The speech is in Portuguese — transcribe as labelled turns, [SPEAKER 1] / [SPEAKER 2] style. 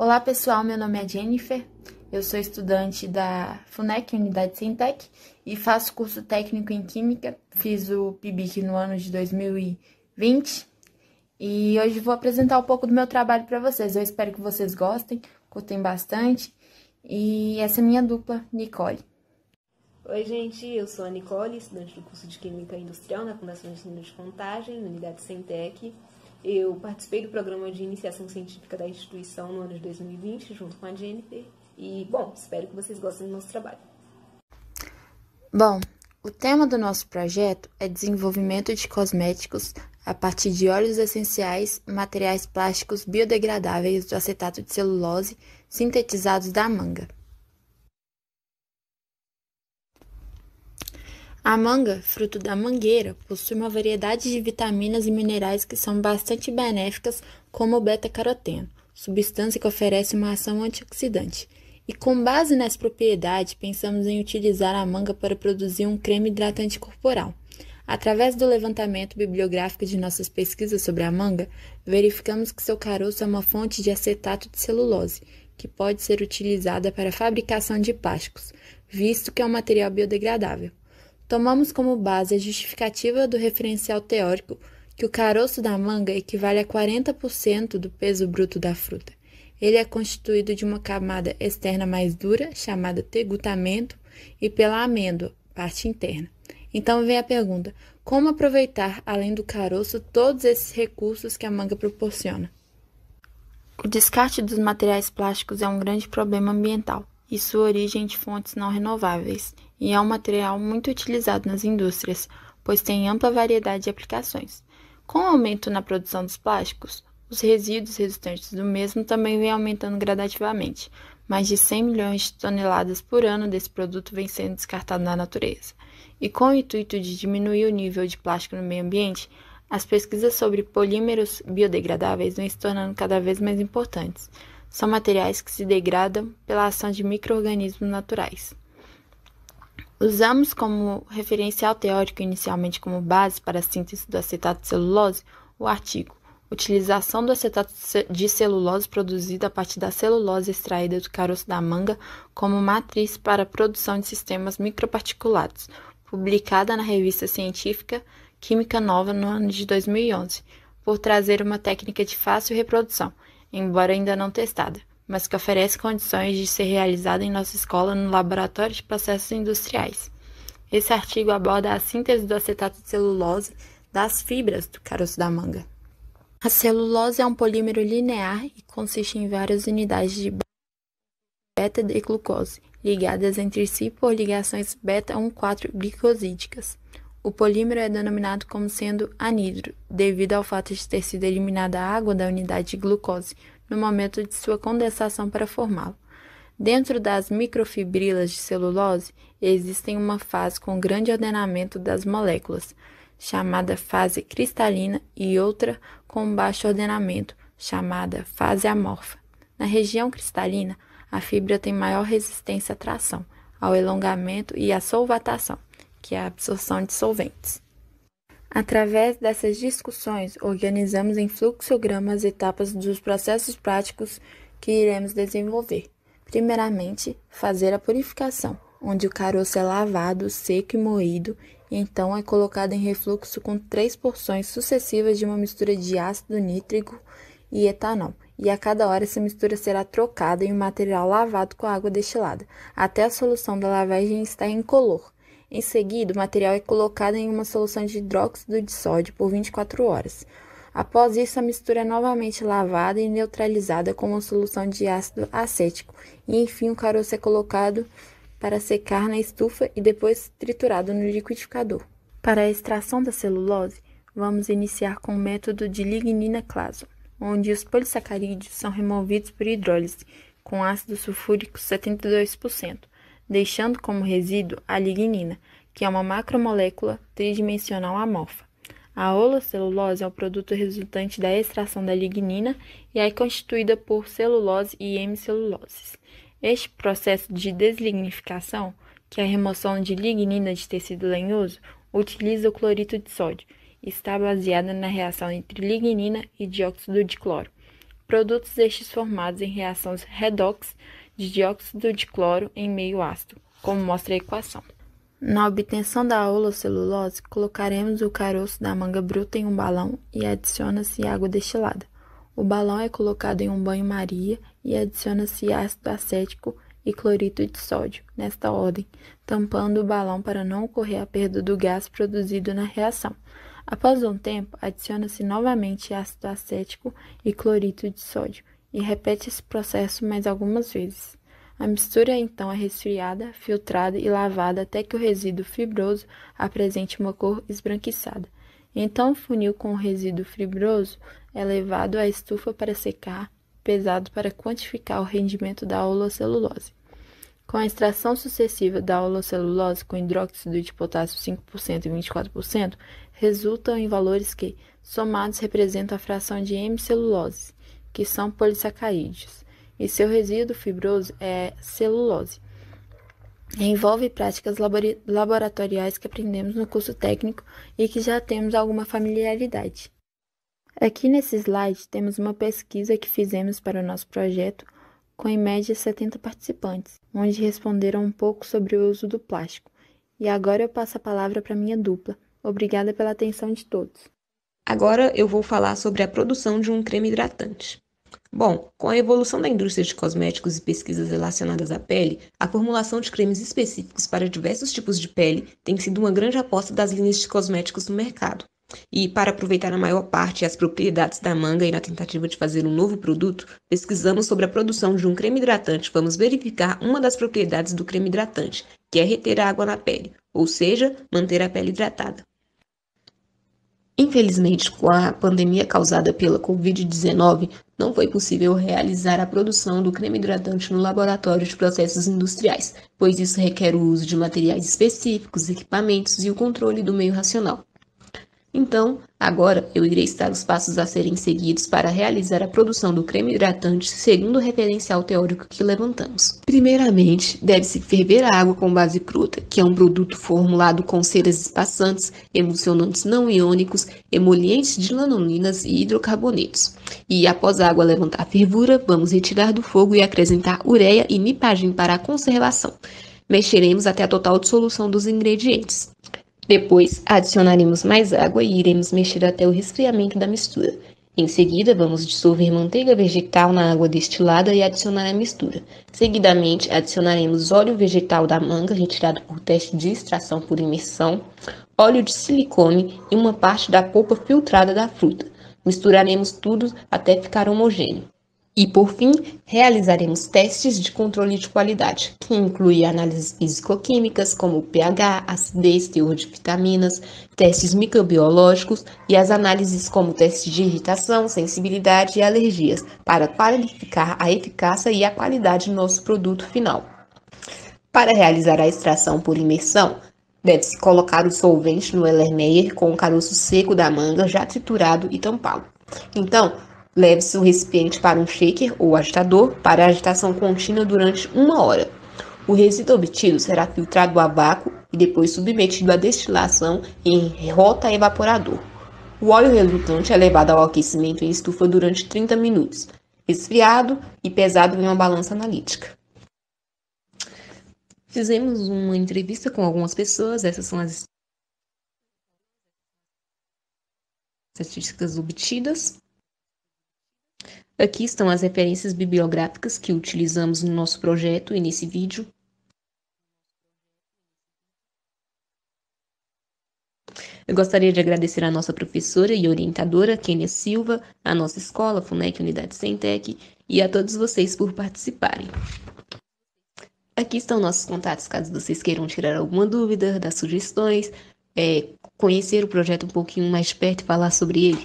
[SPEAKER 1] Olá pessoal, meu nome é Jennifer, eu sou estudante da FUNEC, Unidade Sintec, e faço curso técnico em Química, fiz o PIBIC no ano de 2020 e hoje vou apresentar um pouco do meu trabalho para vocês. Eu espero que vocês gostem, curtem bastante e essa é minha dupla, Nicole.
[SPEAKER 2] Oi gente, eu sou a Nicole, estudante do curso de Química Industrial na Fundação de Ensino de Contagem, Unidade Sintec. Eu participei do programa de iniciação científica da instituição no ano de 2020, junto com a Jennifer. E, bom, espero que vocês gostem do nosso trabalho.
[SPEAKER 1] Bom, o tema do nosso projeto é desenvolvimento de cosméticos a partir de óleos essenciais, materiais plásticos biodegradáveis do acetato de celulose sintetizados da manga. A manga, fruto da mangueira, possui uma variedade de vitaminas e minerais que são bastante benéficas, como o beta-caroteno, substância que oferece uma ação antioxidante. E com base nessa propriedade, pensamos em utilizar a manga para produzir um creme hidratante corporal. Através do levantamento bibliográfico de nossas pesquisas sobre a manga, verificamos que seu caroço é uma fonte de acetato de celulose, que pode ser utilizada para a fabricação de plásticos, visto que é um material biodegradável tomamos como base a justificativa do referencial teórico que o caroço da manga equivale a 40% do peso bruto da fruta. Ele é constituído de uma camada externa mais dura, chamada tegutamento, e pela amêndoa, parte interna. Então vem a pergunta: como aproveitar, além do caroço, todos esses recursos que a manga proporciona? O descarte dos materiais plásticos é um grande problema ambiental e sua origem de fontes não renováveis, e é um material muito utilizado nas indústrias, pois tem ampla variedade de aplicações. Com o aumento na produção dos plásticos, os resíduos resultantes do mesmo também vem aumentando gradativamente. Mais de 100 milhões de toneladas por ano desse produto vem sendo descartado na natureza. E com o intuito de diminuir o nível de plástico no meio ambiente, as pesquisas sobre polímeros biodegradáveis vêm se tornando cada vez mais importantes são materiais que se degradam pela ação de microorganismos naturais. Usamos como referencial teórico inicialmente como base para a síntese do acetato de celulose o artigo Utilização do acetato de celulose produzido a partir da celulose extraída do caroço da manga como matriz para a produção de sistemas microparticulados, publicada na revista científica Química Nova no ano de 2011, por trazer uma técnica de fácil reprodução embora ainda não testada, mas que oferece condições de ser realizada em nossa escola no Laboratório de Processos Industriais. Esse artigo aborda a síntese do acetato de celulose das fibras do caroço da manga. A celulose é um polímero linear e consiste em várias unidades de beta-glucose ligadas entre si por ligações beta-1,4-glicosídicas. O polímero é denominado como sendo anidro, devido ao fato de ter sido eliminada a água da unidade de glucose no momento de sua condensação para formá-lo. Dentro das microfibrilas de celulose, existem uma fase com grande ordenamento das moléculas, chamada fase cristalina, e outra com baixo ordenamento, chamada fase amorfa. Na região cristalina, a fibra tem maior resistência à tração, ao elongamento e à solvatação que é a absorção de solventes. Através dessas discussões, organizamos em fluxograma as etapas dos processos práticos que iremos desenvolver. Primeiramente, fazer a purificação, onde o caroço é lavado, seco e moído, e então é colocado em refluxo com três porções sucessivas de uma mistura de ácido nítrico e etanol, e a cada hora essa mistura será trocada em um material lavado com água destilada, até a solução da lavagem estar incolor. Em seguida, o material é colocado em uma solução de hidróxido de sódio por 24 horas. Após isso, a mistura é novamente lavada e neutralizada com uma solução de ácido acético, e enfim, o caroço é colocado para secar na estufa e depois triturado no liquidificador. Para a extração da celulose, vamos iniciar com o método de lignina claso, onde os polissacarídeos são removidos por hidrólise com ácido sulfúrico 72% deixando como resíduo a lignina, que é uma macromolécula tridimensional amorfa. A holocelulose é o produto resultante da extração da lignina e é constituída por celulose e hemiceluloses. Este processo de deslignificação, que é a remoção de lignina de tecido lenhoso, utiliza o clorito de sódio e está baseada na reação entre lignina e dióxido de cloro. Produtos estes formados em reações redox de dióxido de cloro em meio ácido, como mostra a equação. Na obtenção da holocelulose, colocaremos o caroço da manga bruta em um balão e adiciona-se água destilada. O balão é colocado em um banho-maria e adiciona-se ácido acético e clorito de sódio, nesta ordem, tampando o balão para não ocorrer a perda do gás produzido na reação. Após um tempo, adiciona-se novamente ácido acético e clorito de sódio e repete esse processo mais algumas vezes. A mistura então é resfriada, filtrada e lavada até que o resíduo fibroso apresente uma cor esbranquiçada. Então, o funil com o resíduo fibroso é levado à estufa para secar, pesado para quantificar o rendimento da holocelulose. Com a extração sucessiva da holocelulose com hidróxido de potássio 5% e 24%, resultam em valores que, somados, representam a fração de M celulose que são polissacarídeos, e seu resíduo fibroso é celulose. Envolve práticas laboratoriais que aprendemos no curso técnico e que já temos alguma familiaridade. Aqui nesse slide temos uma pesquisa que fizemos para o nosso projeto, com em média 70 participantes, onde responderam um pouco sobre o uso do plástico. E agora eu passo a palavra para minha dupla. Obrigada pela atenção de todos.
[SPEAKER 2] Agora eu vou falar sobre a produção de um creme hidratante. Bom, com a evolução da indústria de cosméticos e pesquisas relacionadas à pele, a formulação de cremes específicos para diversos tipos de pele tem sido uma grande aposta das linhas de cosméticos no mercado. E, para aproveitar a maior parte e as propriedades da manga e na tentativa de fazer um novo produto, pesquisamos sobre a produção de um creme hidratante. Vamos verificar uma das propriedades do creme hidratante, que é reter a água na pele, ou seja, manter a pele hidratada. Infelizmente, com a pandemia causada pela Covid-19, não foi possível realizar a produção do creme hidratante no laboratório de processos industriais, pois isso requer o uso de materiais específicos, equipamentos e o controle do meio racional. Então, Agora, eu irei citar os passos a serem seguidos para realizar a produção do creme hidratante segundo o referencial teórico que levantamos. Primeiramente, deve-se ferver a água com base cruta, que é um produto formulado com ceras espaçantes, emulsionantes não iônicos, emolientes de lanolinas e hidrocarbonetos. E após a água levantar a fervura, vamos retirar do fogo e acrescentar ureia e nipagem para a conservação. Mexeremos até a total dissolução dos ingredientes. Depois, adicionaremos mais água e iremos mexer até o resfriamento da mistura. Em seguida, vamos dissolver manteiga vegetal na água destilada e adicionar a mistura. Seguidamente, adicionaremos óleo vegetal da manga, retirado por teste de extração por imersão, óleo de silicone e uma parte da polpa filtrada da fruta. Misturaremos tudo até ficar homogêneo. E, por fim, realizaremos testes de controle de qualidade, que inclui análises físico-químicas, como pH, acidez, teor de vitaminas, testes microbiológicos e as análises como testes de irritação, sensibilidade e alergias, para qualificar a eficácia e a qualidade do nosso produto final. Para realizar a extração por imersão, deve-se colocar o solvente no Erlenmeyer com o caroço seco da manga já triturado e tampado. Então, Leve-se o recipiente para um shaker ou agitador para agitação contínua durante uma hora. O resíduo obtido será filtrado a vácuo e depois submetido à destilação em rota evaporador. O óleo resultante é levado ao aquecimento em estufa durante 30 minutos, esfriado e pesado em uma balança analítica. Fizemos uma entrevista com algumas pessoas, essas são as estatísticas obtidas. Aqui estão as referências bibliográficas que utilizamos no nosso projeto e nesse vídeo. Eu gostaria de agradecer à nossa professora e orientadora, Kênia Silva, à nossa escola, FUNEC Unidade Centec, e a todos vocês por participarem. Aqui estão nossos contatos, caso vocês queiram tirar alguma dúvida, dar sugestões, é, conhecer o projeto um pouquinho mais de perto e falar sobre ele.